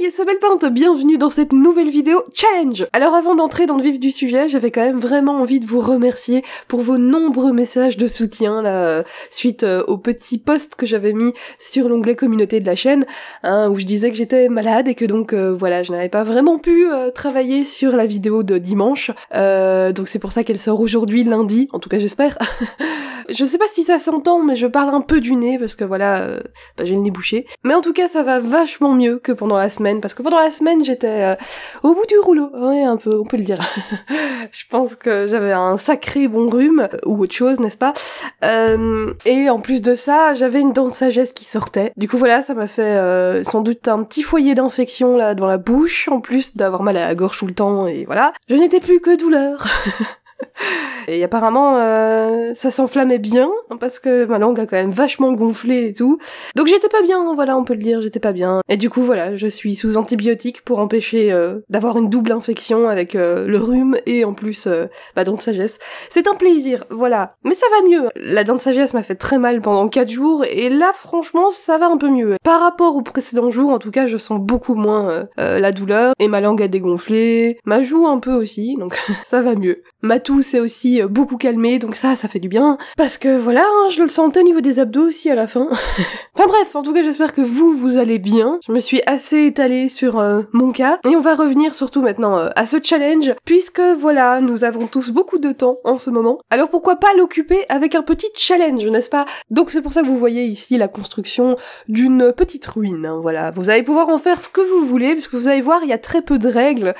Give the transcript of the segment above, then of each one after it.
Hey, c'est Bellepinte, bienvenue dans cette nouvelle vidéo change Alors avant d'entrer dans le vif du sujet, j'avais quand même vraiment envie de vous remercier pour vos nombreux messages de soutien là, euh, suite euh, au petit post que j'avais mis sur l'onglet communauté de la chaîne, hein, où je disais que j'étais malade et que donc euh, voilà, je n'avais pas vraiment pu travailler sur la vidéo de dimanche, donc c'est pour ça qu'elle sort aujourd'hui lundi, en tout cas j'espère je sais pas si ça s'entend, mais je parle un peu du nez parce que voilà, euh, bah, j'ai le nez bouché. Mais en tout cas, ça va vachement mieux que pendant la semaine parce que pendant la semaine, j'étais euh, au bout du rouleau. Ouais, un peu, on peut le dire. je pense que j'avais un sacré bon rhume euh, ou autre chose, n'est-ce pas Et en plus de ça, j'avais une dent de sagesse qui sortait. Du coup, voilà, ça m'a fait sans doute un petit foyer d'infection là dans la bouche, en plus d'avoir mal à la gorge tout le temps et voilà. Je n'étais plus que douleur. Et apparemment, euh, ça s'enflammait bien, parce que ma langue a quand même vachement gonflé et tout. Donc j'étais pas bien, voilà, on peut le dire, j'étais pas bien. Et du coup, voilà, je suis sous antibiotiques pour empêcher euh, d'avoir une double infection avec euh, le rhume et en plus, ma dent de sagesse. C'est un plaisir, voilà. Mais ça va mieux. La dent de sagesse m'a fait très mal pendant 4 jours, et là, franchement, ça va un peu mieux. Par rapport au précédent jour, en tout cas, je sens beaucoup moins la douleur, et ma langue a dégonflé, ma joue un peu aussi, donc ça va mieux. Ma toux c'est aussi euh, beaucoup calmé, donc ça, ça fait du bien. Parce que voilà, hein, je le sentais au niveau des abdos aussi à la fin. enfin bref, en tout cas, j'espère que vous, vous allez bien. Je me suis assez étalée sur euh, mon cas. Et on va revenir surtout maintenant euh, à ce challenge, puisque voilà, nous avons tous beaucoup de temps en ce moment. Alors pourquoi pas l'occuper avec un petit challenge, n'est-ce pas Donc c'est pour ça que vous voyez ici la construction d'une petite ruine, hein, voilà. Vous allez pouvoir en faire ce que vous voulez, puisque vous allez voir, il y a très peu de règles.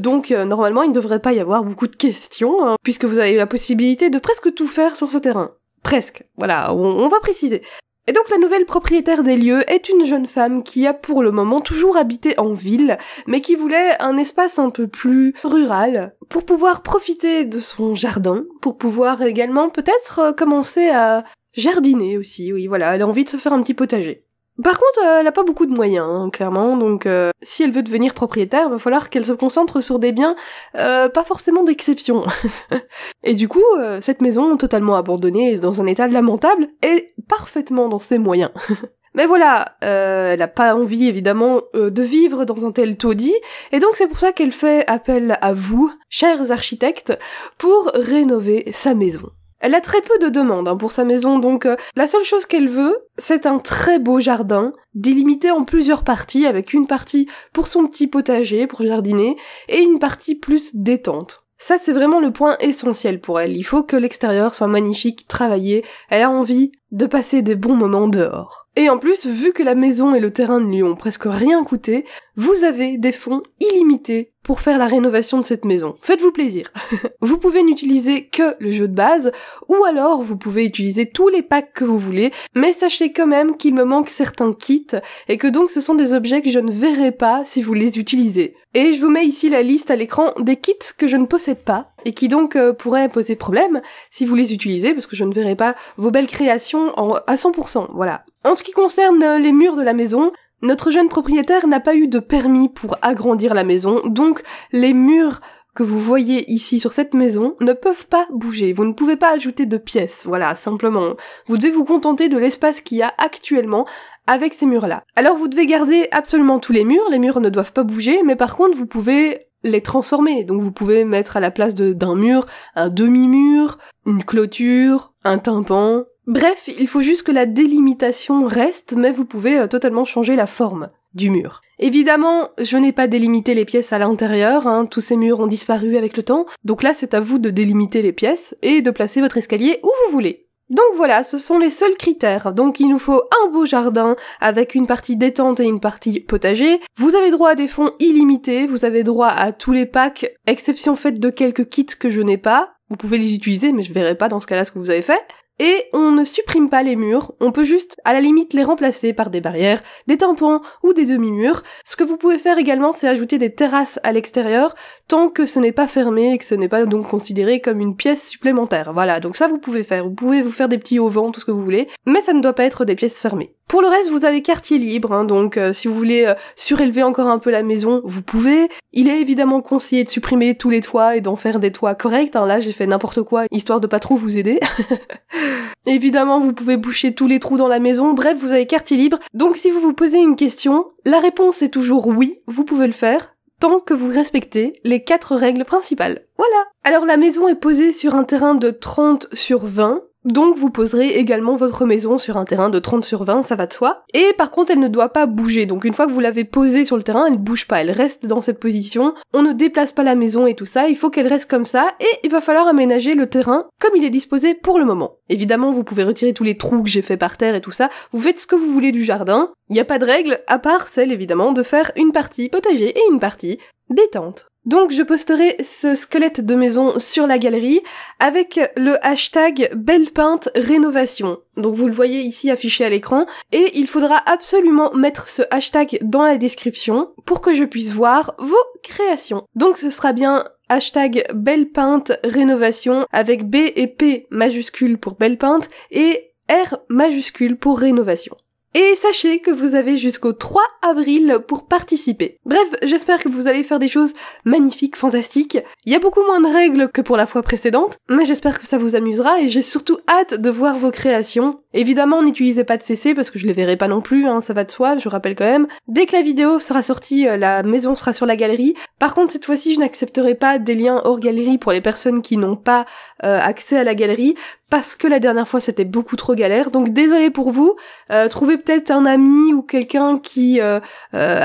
donc normalement, il ne devrait pas y avoir beaucoup de questions Hein, puisque vous avez la possibilité de presque tout faire sur ce terrain. Presque, voilà, on va préciser. Et donc la nouvelle propriétaire des lieux est une jeune femme qui a pour le moment toujours habité en ville, mais qui voulait un espace un peu plus rural pour pouvoir profiter de son jardin, pour pouvoir également peut-être euh, commencer à jardiner aussi, oui voilà, elle a envie de se faire un petit potager. Par contre, euh, elle a pas beaucoup de moyens, hein, clairement, donc euh, si elle veut devenir propriétaire, va falloir qu'elle se concentre sur des biens euh, pas forcément d'exception. et du coup, cette maison totalement abandonnée, dans un état lamentable, est parfaitement dans ses moyens. Mais voilà, elle a pas envie évidemment de vivre dans un tel taudis, et donc c'est pour ça qu'elle fait appel à vous, chers architectes, pour rénover sa maison. Elle a très peu de demandes hein, pour sa maison, donc euh, la seule chose qu'elle veut, c'est un très beau jardin, délimité en plusieurs parties, avec une partie pour son petit potager, pour jardiner, et une partie plus détente. Ça, c'est vraiment le point essentiel pour elle. Il faut que l'extérieur soit magnifique, travaillé. Elle a envie de passer des bons moments dehors. Et en plus, vu que la maison et le terrain ne lui ont presque rien coûté, vous avez des fonds illimités pour faire la rénovation de cette maison. Faites-vous plaisir. vous pouvez n'utiliser que le jeu de base, ou alors vous pouvez utiliser tous les packs que vous voulez, mais sachez quand même qu'il me manque certains kits, et que donc ce sont des objets que je ne verrai pas si vous les utilisez. Et je vous mets ici la liste à l'écran des kits que je ne possède pas, et qui donc euh, pourraient poser problème si vous les utilisez, parce que je ne verrai pas vos belles créations à 100%, voilà. En ce qui concerne euh, les murs de la maison, notre jeune propriétaire n'a pas eu de permis pour agrandir la maison, donc les murs que vous voyez ici sur cette maison ne peuvent pas bouger. Vous ne pouvez pas ajouter de pièces, voilà, simplement. Vous devez vous contenter de l'espace qu'il y a actuellement avec ces murs-là. Alors vous devez garder absolument tous les murs, les murs ne doivent pas bouger, mais par contre vous pouvez les transformer. Donc vous pouvez mettre à la place d'un mur un demi-mur, une clôture, un tympan, Bref, il faut juste que la délimitation reste, mais vous pouvez euh, totalement changer la forme du mur. Évidemment, je n'ai pas délimité les pièces à l'intérieur, hein. tous ces murs ont disparu avec le temps, donc là c'est à vous de délimiter les pièces et de placer votre escalier où vous voulez. Donc voilà, ce sont les seuls critères. Donc il nous faut un beau jardin avec une partie détente et une partie potager. Vous avez droit à des fonds illimités, vous avez droit à tous les packs, exception faite de quelques kits que je n'ai pas. Vous pouvez les utiliser, mais je verrai pas dans ce cas-là ce que vous avez fait. Et on ne supprime pas les murs, on peut juste à la limite les remplacer par des barrières, des tampons ou des demi-murs. Ce que vous pouvez faire également, c'est ajouter des terrasses à l'extérieur tant que ce n'est pas fermé et que ce n'est pas donc considéré comme une pièce supplémentaire. Voilà, donc ça vous pouvez faire, vous pouvez vous faire des petits auvents, tout ce que vous voulez, mais ça ne doit pas être des pièces fermées. Pour le reste, vous avez quartier libre, hein, donc euh, si vous voulez euh, surélever encore un peu la maison, vous pouvez. Il est évidemment conseillé de supprimer tous les toits et d'en faire des toits corrects. Hein. Là, j'ai fait n'importe quoi, histoire de pas trop vous aider. Évidemment, vous pouvez boucher tous les trous dans la maison, bref, vous avez quartier libre. Donc si vous vous posez une question, la réponse est toujours oui, vous pouvez le faire, tant que vous respectez les quatre règles principales. Voilà Alors la maison est posée sur un terrain de 30 sur 20, donc vous poserez également votre maison sur un terrain de 30 sur 20, ça va de soi. Et par contre, elle ne doit pas bouger. Donc une fois que vous l'avez posée sur le terrain, elle ne bouge pas, elle reste dans cette position. On ne déplace pas la maison et tout ça, il faut qu'elle reste comme ça et il va falloir aménager le terrain comme il est disposé pour le moment. Évidemment, vous pouvez retirer tous les trous que j'ai fait par terre et tout ça. Vous faites ce que vous voulez du jardin. Il n'y a pas de règle à part celle évidemment de faire une partie potager et une partie détente. Donc je posterai ce squelette de maison sur la galerie avec le hashtag belle rénovation. Donc vous le voyez ici affiché à l'écran et il faudra absolument mettre ce hashtag dans la description pour que je puisse voir vos créations. Donc ce sera bien hashtag belle peinte rénovation avec B et P majuscule pour belle peinte et R majuscule pour rénovation. Et sachez que vous avez jusqu'au 3 avril pour participer. Bref, j'espère que vous allez faire des choses magnifiques, fantastiques. Il y a beaucoup moins de règles que pour la fois précédente, mais j'espère que ça vous amusera et j'ai surtout hâte de voir vos créations Évidemment, n'utilisez pas de CC parce que je les verrai pas non plus, hein, ça va de soi, je rappelle quand même. Dès que la vidéo sera sortie, euh, la maison sera sur la galerie. Par contre, cette fois-ci, je n'accepterai pas des liens hors galerie pour les personnes qui n'ont pas euh, accès à la galerie parce que la dernière fois c'était beaucoup trop galère. Donc désolé pour vous. Euh, trouvez peut-être un ami ou quelqu'un qui a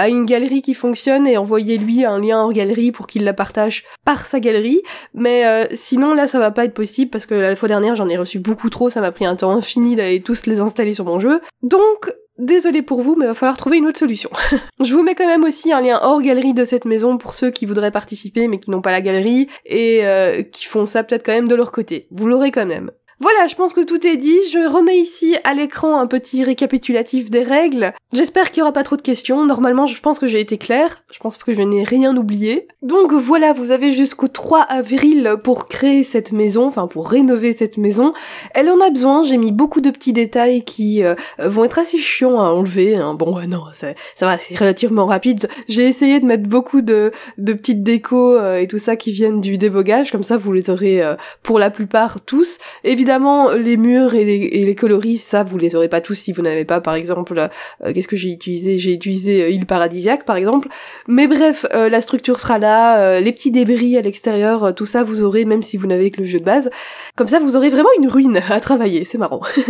une galerie qui fonctionne et envoyez-lui un lien hors galerie pour qu'il la partage par sa galerie. Mais sinon là ça va pas être possible parce que la fois dernière j'en ai reçu beaucoup trop, ça m'a pris un temps infini d'aller tous les installer sur mon jeu. Donc, désolé pour vous, mais va falloir trouver une autre solution. je vous mets quand même aussi un lien hors galerie de cette maison pour ceux qui voudraient participer mais qui n'ont pas la galerie et euh, qui font ça peut-être quand même de leur côté. Vous l'aurez quand même. Voilà, je pense que tout est dit. Je remets ici à l'écran un petit récapitulatif des règles. J'espère qu'il n'y aura pas trop de questions. Normalement, je pense que j'ai été claire. Je pense que je n'ai rien oublié. Donc voilà, vous avez jusqu'au 3 avril pour créer cette maison, enfin pour rénover cette maison. Elle en a besoin. J'ai mis beaucoup de petits détails qui euh, vont être assez chiants à enlever. Hein. Bon, euh, non, ça, va, c'est relativement rapide. J'ai essayé de mettre beaucoup de, petites décos euh, et tout ça qui viennent du débogage. Comme ça, vous les aurez pour la plupart tous. Évidemment, évidemment, les murs et les, coloris, ça, vous les aurez pas tous si vous n'avez pas, par exemple, euh, euh, qu'est-ce que j'ai utilisé J'ai utilisé il euh, île paradisiaque, par exemple. Mais bref, la structure sera là, les petits débris à l'extérieur, tout ça, vous aurez, même si vous n'avez que le jeu de base. Comme ça, vous aurez vraiment une ruine à travailler, c'est marrant.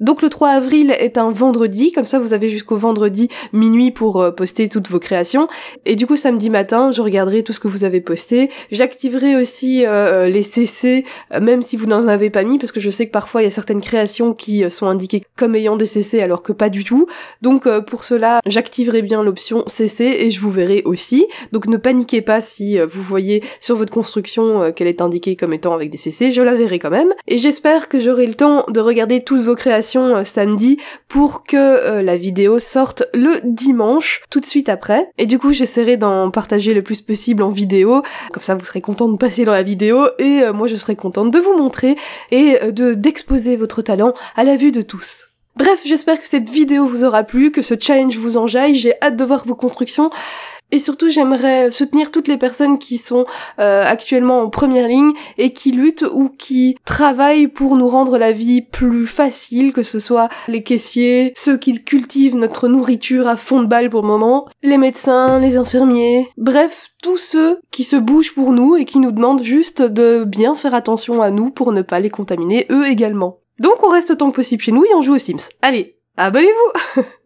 Donc le 3 avril est un vendredi, comme ça, vous avez jusqu'au vendredi minuit pour poster toutes vos créations. Et du coup, samedi matin, je regarderai tout ce que vous avez posté. J'activerai aussi les CC, même si vous n'en avez pas mis parce que je sais que parfois il y a certaines créations qui euh, sont indiquées comme ayant des CC alors que pas du tout. Donc euh, pour cela, j'activerai bien l'option CC et je vous verrai aussi. Donc ne paniquez pas si euh, vous voyez sur votre construction qu'elle est indiquée comme étant avec des CC, je la verrai quand même. Et j'espère que j'aurai le temps de regarder toutes vos créations samedi pour que la vidéo sorte le dimanche, tout de suite après. Et du coup, j'essaierai d'en partager le plus possible en vidéo. Comme ça, vous serez content de passer dans la vidéo et moi, je serai contente de vous montrer et d'exposer votre talent à la vue de tous. Bref, j'espère que cette vidéo vous aura plu, que ce challenge vous enjaille, j'ai hâte de voir vos constructions. Et surtout, j'aimerais soutenir toutes les personnes qui sont euh, actuellement en première ligne et qui luttent ou qui travaillent pour nous rendre la vie plus facile, que ce soit les caissiers, ceux qui cultivent notre nourriture à fond de balle pour le moment, les médecins, les infirmiers, bref, tous ceux qui se bougent pour nous et qui nous demandent juste de bien faire attention à nous pour ne pas les contaminer eux également. Donc on reste autant que possible chez nous et on joue aux Sims. Allez, abonnez-vous